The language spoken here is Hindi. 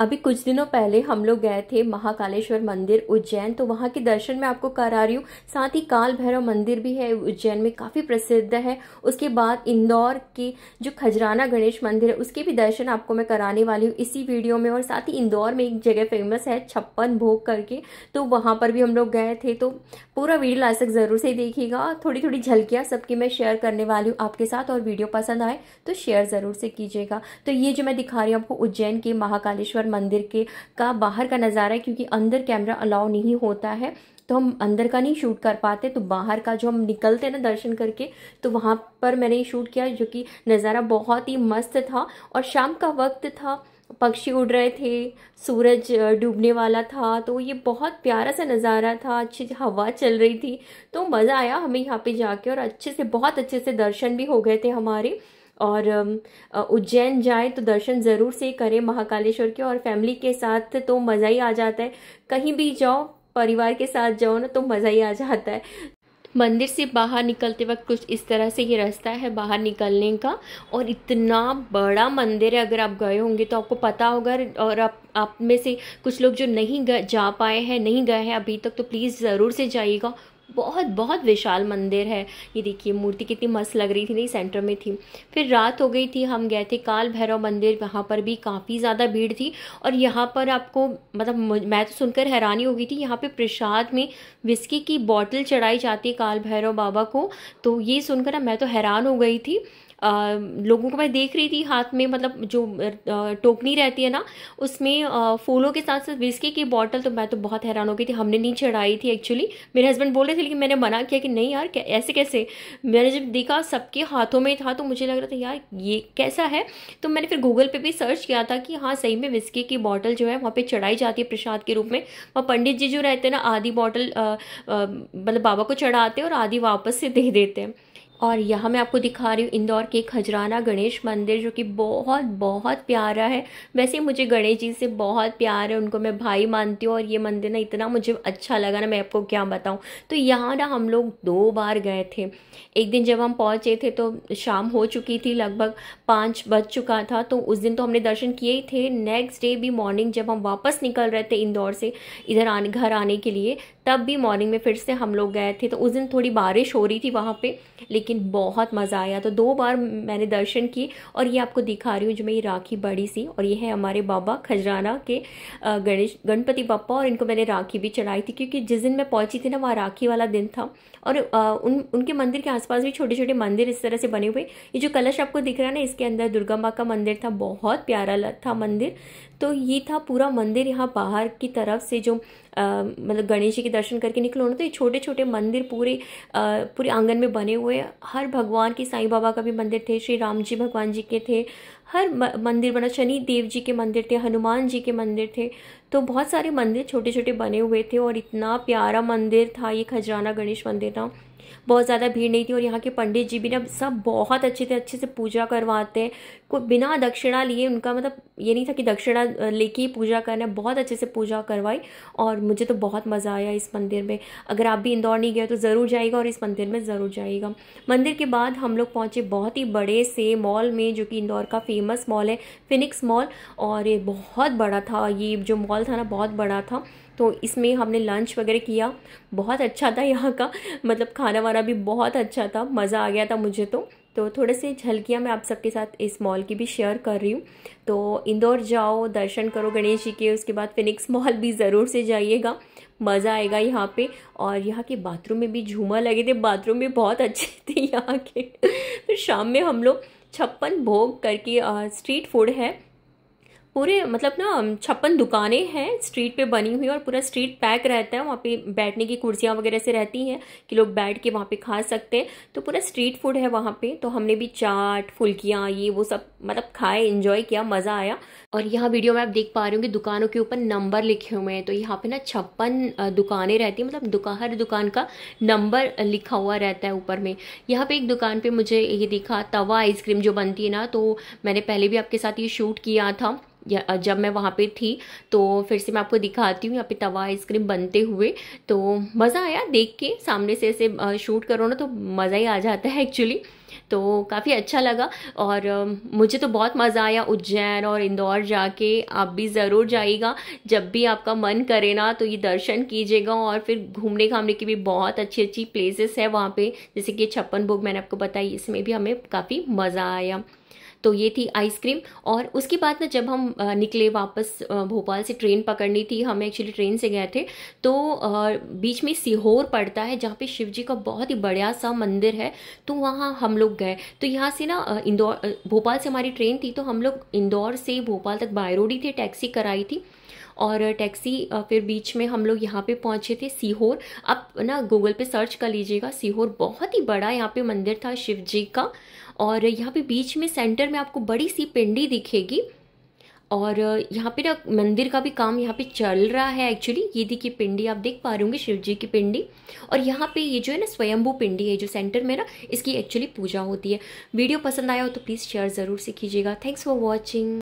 अभी कुछ दिनों पहले हम लोग गए थे महाकालेश्वर मंदिर उज्जैन तो वहाँ के दर्शन मैं आपको करा रही हूँ साथ ही काल भैरव मंदिर भी है उज्जैन में काफ़ी प्रसिद्ध है उसके बाद इंदौर के जो खजराना गणेश मंदिर है उसके भी दर्शन आपको मैं कराने वाली हूँ इसी वीडियो में और साथ ही इंदौर में एक जगह फेमस है छप्पन भोग करके तो वहाँ पर भी हम लोग गए थे तो पूरा वीडियो आज तक ज़रूर से देखिएगा थोड़ी थोड़ी झलकियाँ सबकी मैं शेयर करने वाली हूँ आपके साथ और वीडियो पसंद आए तो शेयर ज़रूर से कीजिएगा तो ये जो मैं दिखा रही हूँ आपको उज्जैन के महाकालेश्वर मंदिर के का बाहर का नज़ारा है क्योंकि अंदर कैमरा अलाउ नहीं होता है तो हम अंदर का नहीं शूट कर पाते तो बाहर का जो हम निकलते हैं ना दर्शन करके तो वहाँ पर मैंने शूट किया जो कि नज़ारा बहुत ही मस्त था और शाम का वक्त था पक्षी उड़ रहे थे सूरज डूबने वाला था तो ये बहुत प्यारा सा नज़ारा था अच्छी हवा चल रही थी तो मज़ा आया हमें यहाँ पे जाके और अच्छे से बहुत अच्छे से दर्शन भी हो गए थे हमारे और उज्जैन जाए तो दर्शन ज़रूर से करें महाकालेश्वर के और फैमिली के साथ तो मज़ा ही आ जाता है कहीं भी जाओ परिवार के साथ जाओ ना तो मज़ा ही आ जाता है मंदिर से बाहर निकलते वक्त कुछ इस तरह से ये रास्ता है बाहर निकलने का और इतना बड़ा मंदिर है अगर आप गए होंगे तो आपको पता होगा और आप आप में से कुछ लोग जो नहीं जा पाए हैं नहीं गए हैं अभी तक तो प्लीज़ ज़रूर से जाइएगा बहुत बहुत विशाल मंदिर है ये देखिए मूर्ति कितनी मस्त लग रही थी नहीं सेंटर में थी फिर रात हो गई थी हम गए थे काल भैरव मंदिर वहाँ पर भी काफ़ी ज़्यादा भीड़ थी और यहाँ पर आपको मतलब मैं तो सुनकर हैरानी हो गई थी यहाँ पे प्रसाद में विस्की की बॉटल चढ़ाई जाती है काल भैरव बाबा को तो ये सुनकर मैं तो हैरान हो गई थी लोगों को मैं देख रही थी हाथ में मतलब जो टोकनी रहती है ना उसमें फूलों के साथ साथ विस्की की बॉटल तो मैं तो बहुत हैरान हो गई थी हमने नहीं चढ़ाई थी एक्चुअली मेरे हस्बैंड बोल रहे थे लेकिन मैंने मना किया कि नहीं यार ऐसे कैसे मैंने जब देखा सबके हाथों में था तो मुझे लग रहा था यार ये कैसा है तो मैंने फिर गूगल पर भी सर्च किया था कि हाँ सही में विस्की की बॉटल जो है वहाँ पर चढ़ाई जाती है प्रसाद के रूप में वहाँ पंडित जी जो रहते हैं ना आधी बॉटल मतलब बाबा को चढ़ाते हैं और आधी वापस से दे देते हैं और यहाँ मैं आपको दिखा रही हूँ इंदौर के खजराना गणेश मंदिर जो कि बहुत बहुत प्यारा है वैसे मुझे गणेश जी से बहुत प्यार है उनको मैं भाई मानती हूँ और ये मंदिर ना इतना मुझे अच्छा लगा ना मैं आपको क्या बताऊँ तो यहाँ ना हम लोग दो बार गए थे एक दिन जब हम पहुँचे थे तो शाम हो चुकी थी लगभग पाँच बज चुका था तो उस दिन तो हमने दर्शन किए ही थे नेक्स्ट डे भी मॉर्निंग जब हम वापस निकल रहे थे इंदौर से इधर आने घर आने के लिए तब भी मॉर्निंग में फिर से हम लोग गए थे तो उस दिन थोड़ी बारिश हो रही थी वहाँ पे लेकिन बहुत मज़ा आया तो दो बार मैंने दर्शन किए और ये आपको दिखा रही हूँ जो मेरी राखी बड़ी सी और ये है हमारे बाबा खजराना के गणेश गणपति बापा और इनको मैंने राखी भी चढ़ाई थी क्योंकि जिस दिन मैं पहुँची थी ना वहाँ राखी वाला दिन था और उन उनके मंदिर के आसपास भी छोटे छोटे मंदिर इस तरह से बने हुए ये जो कलश आपको दिख रहा है ना इसके अंदर दुर्गा माँ का मंदिर था बहुत प्यारा था मंदिर तो ये था पूरा मंदिर यहाँ बाहर की तरफ से जो मतलब गणेश जी के दर्शन करके निकलो ना तो ये छोटे छोटे मंदिर पूरे पूरे आंगन में बने हुए हर भगवान के साईं बाबा का भी मंदिर थे श्री राम जी भगवान जी के थे हर मंदिर बना शनि देव जी के मंदिर थे हनुमान जी के मंदिर थे तो बहुत सारे मंदिर छोटे छोटे बने हुए थे और इतना प्यारा मंदिर था ये खजराना गणेश मंदिर था बहुत ज़्यादा भीड़ नहीं थी और यहाँ के पंडित जी भी ना सब बहुत अच्छे थे अच्छे से पूजा करवाते कोई बिना दक्षिणा लिए उनका मतलब ये नहीं था कि दक्षिणा लेके ही पूजा करना बहुत अच्छे से पूजा करवाई और मुझे तो बहुत मज़ा आया इस मंदिर में अगर आप भी इंदौर नहीं गए तो ज़रूर जाएगा और इस मंदिर में ज़रूर जाइएगा मंदिर के बाद हम लोग पहुँचे बहुत ही बड़े से मॉल में जो कि इंदौर का फेमस मॉल है फिनिक्स मॉल और ये बहुत बड़ा था ये जो मॉल हॉल था ना बहुत बड़ा था तो इसमें हमने लंच वगैरह किया बहुत अच्छा था यहाँ का मतलब खाना वाना भी बहुत अच्छा था मज़ा आ गया था मुझे तो तो थोड़े से झलकियाँ मैं आप सबके साथ इस मॉल की भी शेयर कर रही हूँ तो इंदौर जाओ दर्शन करो गणेश जी के उसके बाद फिनिक्स मॉल भी ज़रूर से जाइएगा मज़ा आएगा यहाँ पे और यहाँ के बाथरूम में भी झूमा लगे थे बाथरूम भी बहुत अच्छे थे यहाँ के फिर शाम में हम लोग छप्पन भोग करके स्ट्रीट फूड है पूरे मतलब ना छप्पन दुकानें हैं स्ट्रीट पे बनी हुई और पूरा स्ट्रीट पैक रहता है वहाँ पे बैठने की कुर्सियाँ वगैरह से रहती हैं कि लोग बैठ के वहाँ पे खा सकते हैं तो पूरा स्ट्रीट फूड है वहाँ पे तो हमने भी चाट फुल्कियाँ ये वो सब मतलब खाए इन्जॉय किया मज़ा आया और यहाँ वीडियो में आप देख पा रहे होंगे दुकानों के ऊपर नंबर लिखे हुए हैं तो यहाँ पर ना छप्पन दुकानें रहती हैं मतलब दुकान हर दुकान का नंबर लिखा हुआ रहता है ऊपर में यहाँ पर एक दुकान पर मुझे ये दिखा तवा आइसक्रीम जो बनती है ना तो मैंने पहले भी आपके साथ ये शूट किया था या जब मैं वहाँ पे थी तो फिर से मैं आपको दिखाती हूँ यहाँ पे तवा आइसक्रीम बनते हुए तो मज़ा आया देख के सामने से ऐसे शूट करो ना तो मज़ा ही आ जाता है एक्चुअली तो काफ़ी अच्छा लगा और मुझे तो बहुत मज़ा आया उज्जैन और इंदौर जाके आप भी ज़रूर जाइएगा जब भी आपका मन करे ना तो ये दर्शन कीजिएगा और फिर घूमने घामने की भी बहुत अच्छी अच्छी प्लेसेस है वहाँ पे जैसे कि छप्पन भोग मैंने आपको बताई इसमें भी हमें काफ़ी मज़ा आया तो ये थी आइसक्रीम और उसके बाद ना जब हम निकले वापस भोपाल से ट्रेन पकड़नी थी हम एक्चुअली ट्रेन से गए थे तो बीच में सीहोर पड़ता है जहाँ पे शिव जी का बहुत ही बढ़िया सा मंदिर है तो वहाँ हम लोग गए तो यहाँ से ना इंदौर भोपाल से हमारी ट्रेन थी तो हम लोग इंदौर से भोपाल तक बायरोड ही थे टैक्सी कराई थी और टैक्सी फिर बीच में हम लोग यहाँ पे पहुँचे थे सीहोर आप ना गूगल पे सर्च कर लीजिएगा सीहोर बहुत ही बड़ा यहाँ पे मंदिर था शिव जी का और यहाँ पे बीच में सेंटर में आपको बड़ी सी पिंडी दिखेगी और यहाँ पे ना मंदिर का भी काम यहाँ पे चल रहा है एक्चुअली ये देखिए पिंडी आप देख पा रहे होंगे शिव जी की पिंडी और यहाँ पे ये जो है ना स्वयंभू पिंडी है जो सेंटर में ना इसकी एक्चुअली पूजा होती है वीडियो पसंद आया हो तो प्लीज़ शेयर ज़रूर से कीजिएगा थैंक्स फॉर वॉचिंग